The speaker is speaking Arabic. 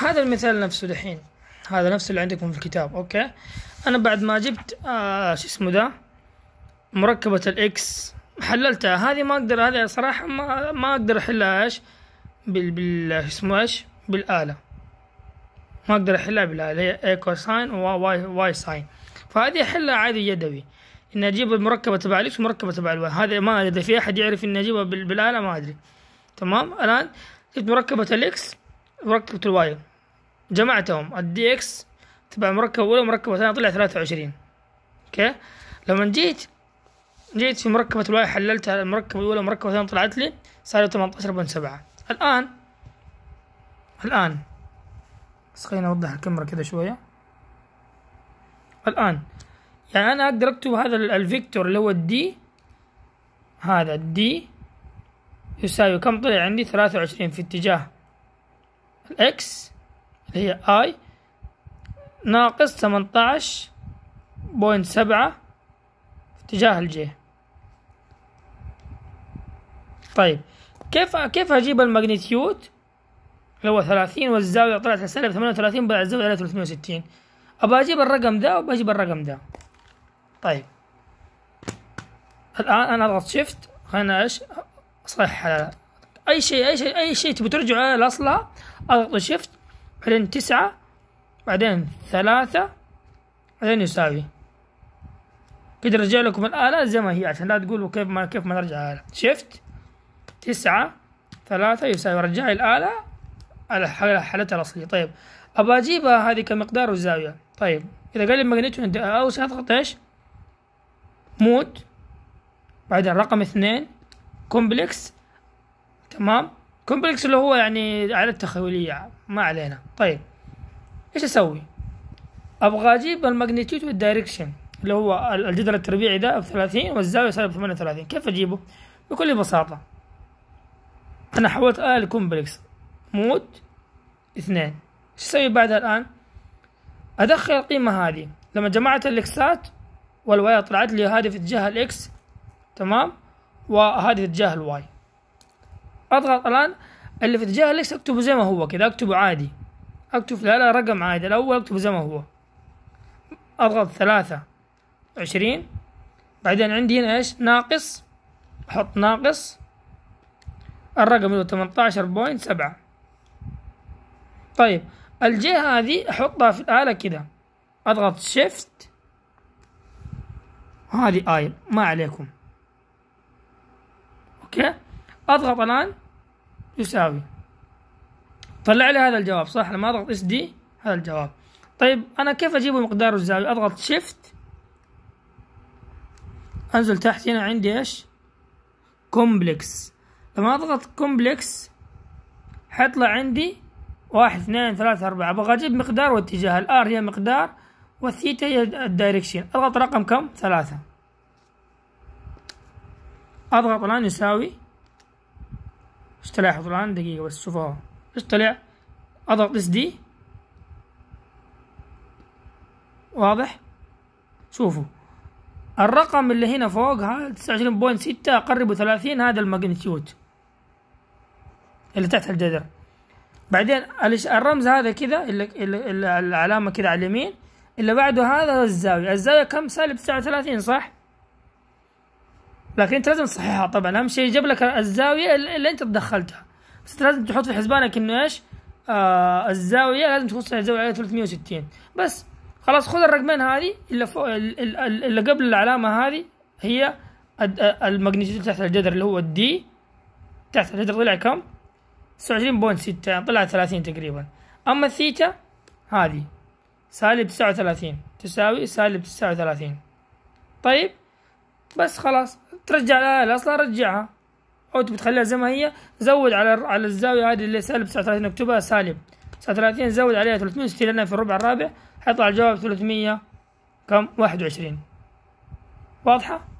هذا المثال نفسه دحين هذا نفسه اللي عندكم في الكتاب اوكي انا بعد ما جبت آه شو اسمه ده مركبة الاكس حللتها هذه ما اقدر هذه صراحة ما, ما اقدر احلها ايش بال بال اسمه ايش بالآلة ما اقدر احلها بالآلة هي اي كوساين وواي واي ساين فهذه احلها عادي يدوي اني اجيب المركبة تبع الاكس ومركبة تبع الواي هذا ما اذا في احد يعرف اني اجيبها بالآلة ما ادري تمام الان جبت مركبة الاكس مركبة الواي جمعتهم الدي اكس تبع مركبة أولى ومركبة ثانية طلع ثلاثة وعشرين أوكي لما جيت جيت في مركبة الواي حللتها المركبة الأولى ومركبة الثانية طلعت لي صارت ثمانتاشر بوينت سبعة الآن الآن بس خليني أوضح الكاميرا كذا شوية الآن يعني أنا أقدر أكتب هذا الفيكتور اللي هو الدي هذا الدي يساوي كم طلع عندي ثلاثة وعشرين في اتجاه الاكس اللي هي اي ناقص 18.7 بوينت سبعة في اتجاه الجي طيب كيف كيف اجيب الماجنتيود اللي هو ثلاثين والزاوية طلعت سالب ثمانية وثلاثين بعد الزاوية على ثلاثمية وستين أبى أجيب الرقم ده وبجيب الرقم ده طيب الآن أنا أضغط شيفت خلينا إيش أصحح اي شيء اي شيء اي شيء تبي ترجعه لاصلها اضغط شيفت بعدين تسعة بعدين ثلاثة بعدين يساوي كده رجع لكم الآلة زي ما هي عشان لا تقولوا كيف ما كيف ما نرجع الآلة شيفت تسعة ثلاثة يساوي رجع الآلة على حالتها الأصلية طيب أبغى أجيبها هذه كمقدار وزاوية طيب إذا قال لي أول أو أضغط إيش مود بعدين رقم اثنين كومبلكس تمام كومبلكس اللي هو يعني على تخيلية ما علينا طيب ايش اسوي ابغى اجيب الماجنتيود والدايركشن اللي هو الجدر التربيعي ده ب 30 والزاوية سالب 38 كيف اجيبه بكل بساطة انا حولت آه كومبلكس مود اثنين ايش اسوي بعدها الان ادخل القيمة هذه لما جمعت الاكسات والواي طلعت لي هذه في اتجاه الاكس تمام وهذه في اتجاه الواي اضغط الان اللي في اتجاه الاكس اكتبه زي ما هو كذا اكتبه عادي اكتب لا لا رقم عادي الاول اكتبه زي ما هو اضغط ثلاثة عشرين بعدين عندي هنا ايش ناقص احط ناقص الرقم اللي هو تمنتاشر بوينت سبعة طيب الجهة هذه احطها في الآلة كذا اضغط شيفت هذه اي ما عليكم اوكي اضغط الان يساوي طلع لي هذا الجواب صح لما اضغط اس دي هذا الجواب طيب انا كيف اجيب مقدار الزاوية اضغط شيفت انزل تحت هنا عندي ايش كومبلكس لما اضغط كومبلكس حيطلع عندي واحد اثنين ثلاثة أربعة أبغى أجيب مقدار واتجاه الآر هي مقدار والثيتا هي الدايركشن أضغط رقم كم ثلاثة أضغط الآن يساوي ايش طلع الان دقيقة بس شوفوا ايش طلع اضغط اس دي واضح شوفوا الرقم اللي هنا فوق ها 29.6 اقربه 30 هذا الماجنتيود اللي تحت الجذر بعدين الرمز هذا كذا اللي العلامة كذا على اليمين اللي بعده هذا الزاوية الزاوية كم سالب 39 صح لكن انت لازم تصححها طبعا اهم شيء جاب لك الزاويه اللي انت تدخلتها بس لازم تحط في حسبانك انه ايش آه الزاويه لازم تكون الزاويه 360 بس خلاص خذ الرقمين هذه اللي فوق اللي قبل العلامه هذه هي المغنيسيوم تحت الجذر اللي هو الدي تحت الجذر طلع كم 29.6 يعني طلع 30 تقريبا اما الثيتا هذه سالب 39 تساوي سالب 39 طيب بس خلاص ترجع لها الاصلها رجعها او تبي تخليها زي ما هي زود على على الزاويه هذه اللي سالب 39 اكتبها سالب 39 زود عليها 360 لانها في الربع الرابع حيطلع الجواب 300 كم 21 واضحه